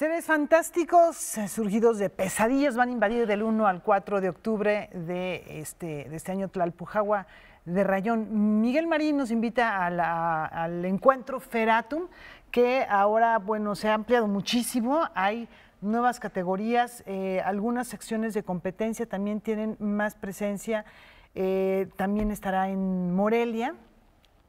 Seres fantásticos eh, surgidos de pesadillas van a invadir del 1 al 4 de octubre de este, de este año Tlalpujagua de Rayón. Miguel Marín nos invita al encuentro Feratum, que ahora bueno, se ha ampliado muchísimo. Hay nuevas categorías, eh, algunas secciones de competencia también tienen más presencia. Eh, también estará en Morelia,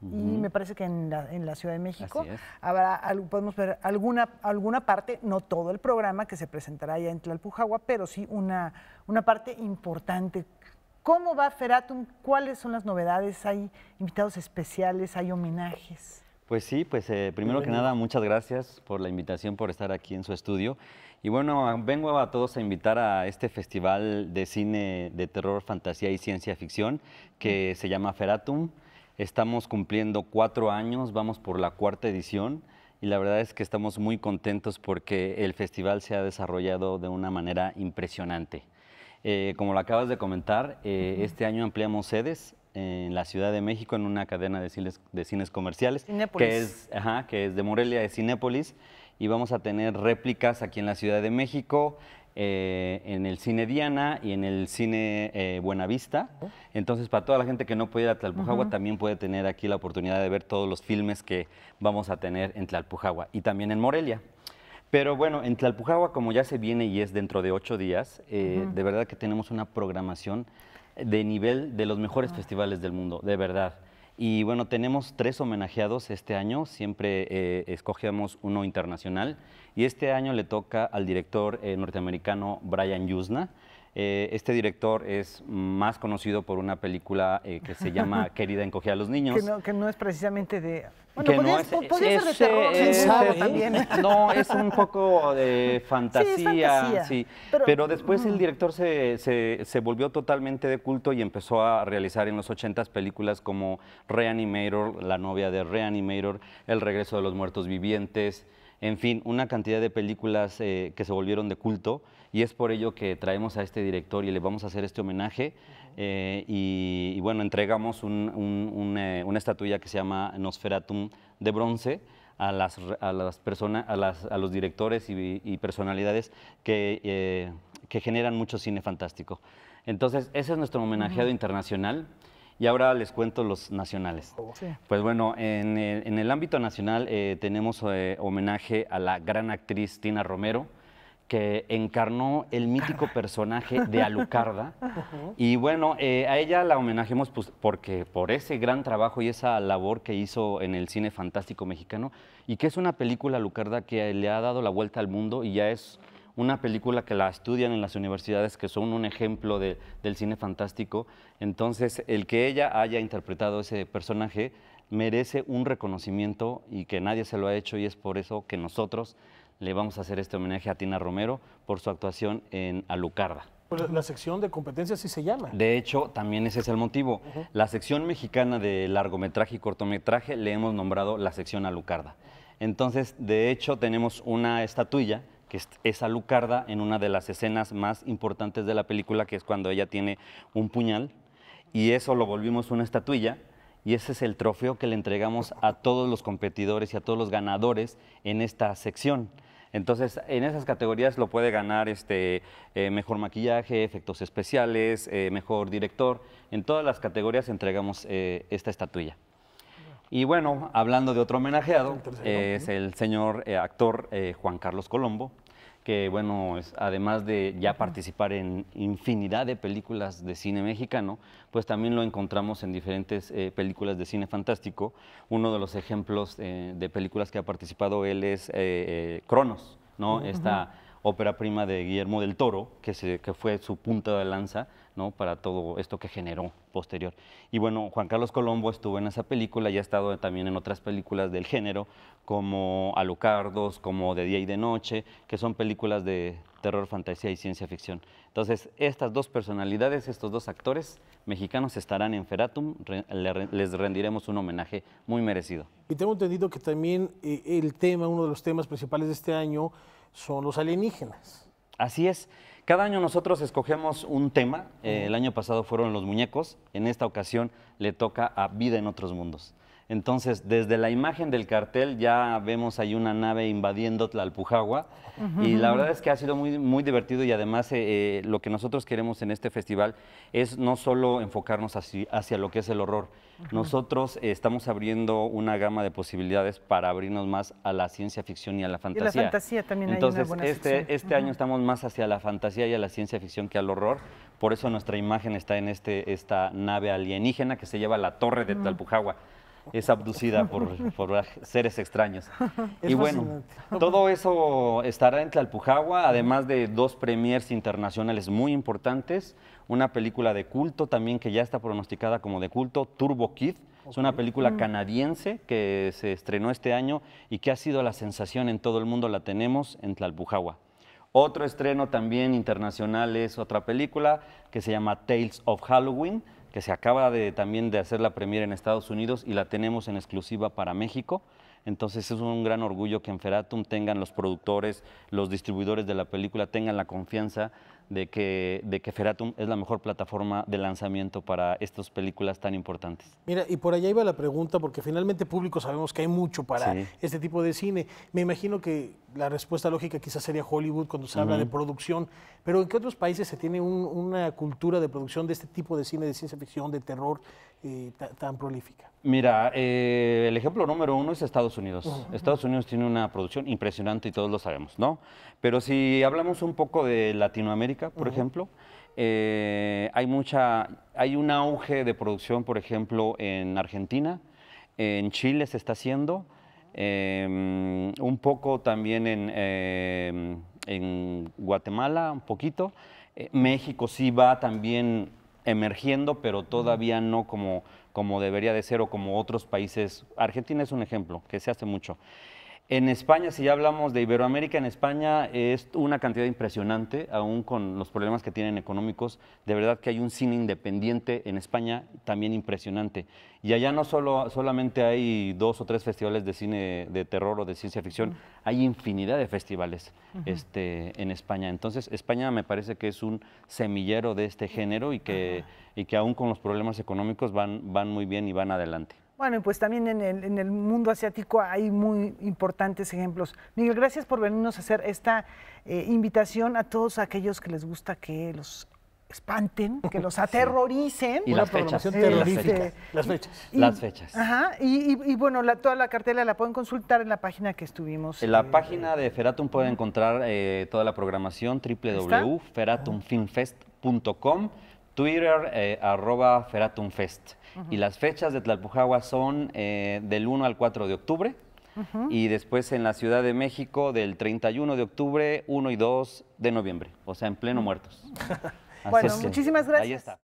y me parece que en la, en la Ciudad de México habrá, podemos ver alguna, alguna parte, no todo el programa que se presentará ya en Tlalpujagua, pero sí una, una parte importante. ¿Cómo va Feratum? ¿Cuáles son las novedades? ¿Hay invitados especiales? ¿Hay homenajes? Pues sí, pues eh, primero que nada, muchas gracias por la invitación, por estar aquí en su estudio. Y bueno, ah, vengo a todos a invitar a este festival de cine de terror, fantasía y ciencia ficción que se llama Feratum. Estamos cumpliendo cuatro años, vamos por la cuarta edición y la verdad es que estamos muy contentos porque el festival se ha desarrollado de una manera impresionante. Eh, como lo acabas de comentar, eh, este año ampliamos sedes en la Ciudad de México en una cadena de cines, comerciales, Cinépolis. que es, ajá, que es de Morelia, de Cinépolis, y vamos a tener réplicas aquí en la Ciudad de México, eh, en el cine Diana y en el cine eh, Buenavista. Entonces, para toda la gente que no puede ir a Tlalpujagua, también puede tener aquí la oportunidad de ver todos los filmes que vamos a tener en Tlalpujagua y también en Morelia. Pero bueno, en Tlalpujagua, como ya se viene y es dentro de ocho días, eh, de verdad que tenemos una programación de nivel de los mejores ah. festivales del mundo, de verdad. Y bueno, tenemos tres homenajeados este año, siempre eh, escogemos uno internacional y este año le toca al director eh, norteamericano Brian Yuzna. Eh, este director es más conocido por una película eh, que se llama Querida encogida a los niños. Que no, es precisamente de... Bueno, es, de terror, eh, también. No, es un poco de fantasía, Pero, después el mm. director se, se, se, volvió totalmente de culto y empezó a realizar en los 80 películas como Reanimator, La novia de Reanimator, El regreso de los muertos vivientes, en fin, una cantidad de películas eh, que se volvieron de culto y es por ello que traemos a este director y le vamos a hacer este homenaje eh, y, bueno, entregamos eh, una estatuilla que se llama Nosferatum de bronce a las, personas, a, los directores y, personalidades que, generan mucho cine fantástico. Entonces, ese es nuestro homenajeado internacional. Y ahora les cuento los nacionales. Pues bueno, en el, ámbito nacional eh, tenemos eh, homenaje a la gran actriz Tina Romero, que encarnó el mítico personaje de Alucarda. Y bueno, eh, a ella la homenajemos pues, porque por ese gran trabajo y esa labor que hizo en el cine fantástico mexicano, y que es una película Alucarda que le ha dado la vuelta al mundo y ya es una película que la estudian en las universidades, que son un ejemplo del cine fantástico. Entonces, el que ella haya interpretado ese personaje merece un reconocimiento y que nadie se lo ha hecho y es por eso que nosotros le vamos a hacer este homenaje a Tina Romero por su actuación en Alucarda. Pues, la sección de competencias sí se llama. De hecho, también ese es el motivo. La sección mexicana de largometraje y cortometraje le hemos nombrado la sección Alucarda. Entonces, de hecho, tenemos una estatuilla que es Lucarda en una de las escenas más importantes de la película, que es cuando ella tiene un puñal, y eso lo volvimos una estatuilla, y ese es el trofeo que le entregamos a todos los competidores y a todos los ganadores en esta sección. Entonces, en esas categorías lo puede ganar este, eh, mejor maquillaje, efectos especiales, eh, mejor director. En todas las categorías entregamos eh, esta estatuilla. Y bueno, hablando de otro homenajeado, eh, es el señor eh, actor eh, Juan Carlos Colombo, que bueno, es, además de ya participar en infinidad de películas de cine mexicano, pues también lo encontramos en diferentes películas de cine fantástico. Uno de los ejemplos de películas que ha participado él es Cronos, ¿no? ópera prima de Guillermo del Toro, que, se, fue su punta de lanza para todo esto que generó posterior. Y bueno, Juan Carlos Colombo estuvo en esa película y ha estado también en otras películas del género, como Alucardos, como De Día y de Noche, que son películas de terror, fantasía y ciencia ficción. Entonces, estas dos personalidades, estos dos actores mexicanos estarán en Feratum, les rendiremos un homenaje muy merecido. Y tengo entendido que también eh, el tema, uno de los temas principales de este año, son los alienígenas. Así es. Cada año nosotros escogemos un tema. Eh, el año pasado fueron los muñecos. En esta ocasión le toca a vida en otros mundos. Entonces, desde la imagen del cartel ya vemos ahí una nave invadiendo Tlalpujagua y la verdad es que ha sido muy, muy divertido y además eh, eh, lo que nosotros queremos en este festival es no solo enfocarnos hacia, lo que es el horror, nosotros eh, estamos abriendo una gama de posibilidades para abrirnos más a la ciencia ficción y a la fantasía. la fantasía también hay este, este año estamos más hacia la fantasía y a la ciencia ficción que al horror, por eso nuestra imagen está en este, esta nave alienígena que se lleva la torre de Tlalpujagua es abducida por, seres extraños. y bueno, todo eso estará en Tlalpujagua, además de dos premiers internacionales muy importantes, una película de culto también que ya está pronosticada como de culto, Turbo Kid. Es una película mm. canadiense que se estrenó este año y que ha sido la sensación en todo el mundo, la tenemos en Tlalpujagua. Otro estreno también internacional es otra película que se llama Tales of Halloween, que se acaba de, también de hacer la premiere en Estados Unidos y la tenemos en exclusiva para México. Entonces es un gran orgullo que en Feratum tengan los productores, los distribuidores de la película, tengan la confianza de que, de que Feratum es la mejor plataforma de lanzamiento para estas películas tan importantes. Mira, y por allá iba la pregunta, porque finalmente público sabemos que hay mucho para este tipo de cine. Me imagino que la respuesta lógica quizás sería Hollywood cuando se habla de producción, pero ¿en qué otros países se tiene una cultura de producción de este tipo de cine, de ciencia ficción, de terror eh, tan prolífica? Mira, eh, el ejemplo número uno es Estados Unidos. Estados Unidos tiene una producción impresionante y todos lo sabemos, ¿no? Pero si hablamos un poco de Latinoamérica, por ejemplo, eh, hay mucha, hay un auge de producción, por ejemplo, en Argentina, en Chile se está haciendo. Em, un poco también en, em, Guatemala, un poquito. Eh, México sí va también emergiendo, pero todavía no como, como debería de ser o como otros países. Argentina es un ejemplo, que se hace mucho. En España, si ya hablamos de Iberoamérica, en España es una cantidad impresionante, aún con los problemas que tienen económicos. De verdad que hay un cine independiente en España también impresionante. Y allá no solo, solamente hay dos o tres festivales de cine de terror o de ciencia ficción, hay infinidad de festivales este, en España. Entonces, España me parece que es un semillero de este género y que, y que aún con los problemas económicos van, van muy bien y van adelante. Bueno, pues también en el, mundo asiático hay muy importantes ejemplos. Miguel, gracias por venirnos a hacer esta eh, invitación a todos aquellos que les gusta que los espanten, que los aterroricen. Este, y, las fechas, terrorífica. las fechas. las fechas. Ajá, y, bueno, la, toda la cartela la pueden consultar en la página que estuvimos. En la eh, página de Feratum pueden encontrar eh, toda la programación www.feratumfilmfest.com. Twitter, eh, arroba Feratumfest. Y las fechas de Tlalpujahua son eh, del 1 al 4 de octubre. Y después en la Ciudad de México del 31 de octubre, 1 y 2 de noviembre, o sea, en pleno mm. muertos. bueno, muchísimas gracias. Ahí está.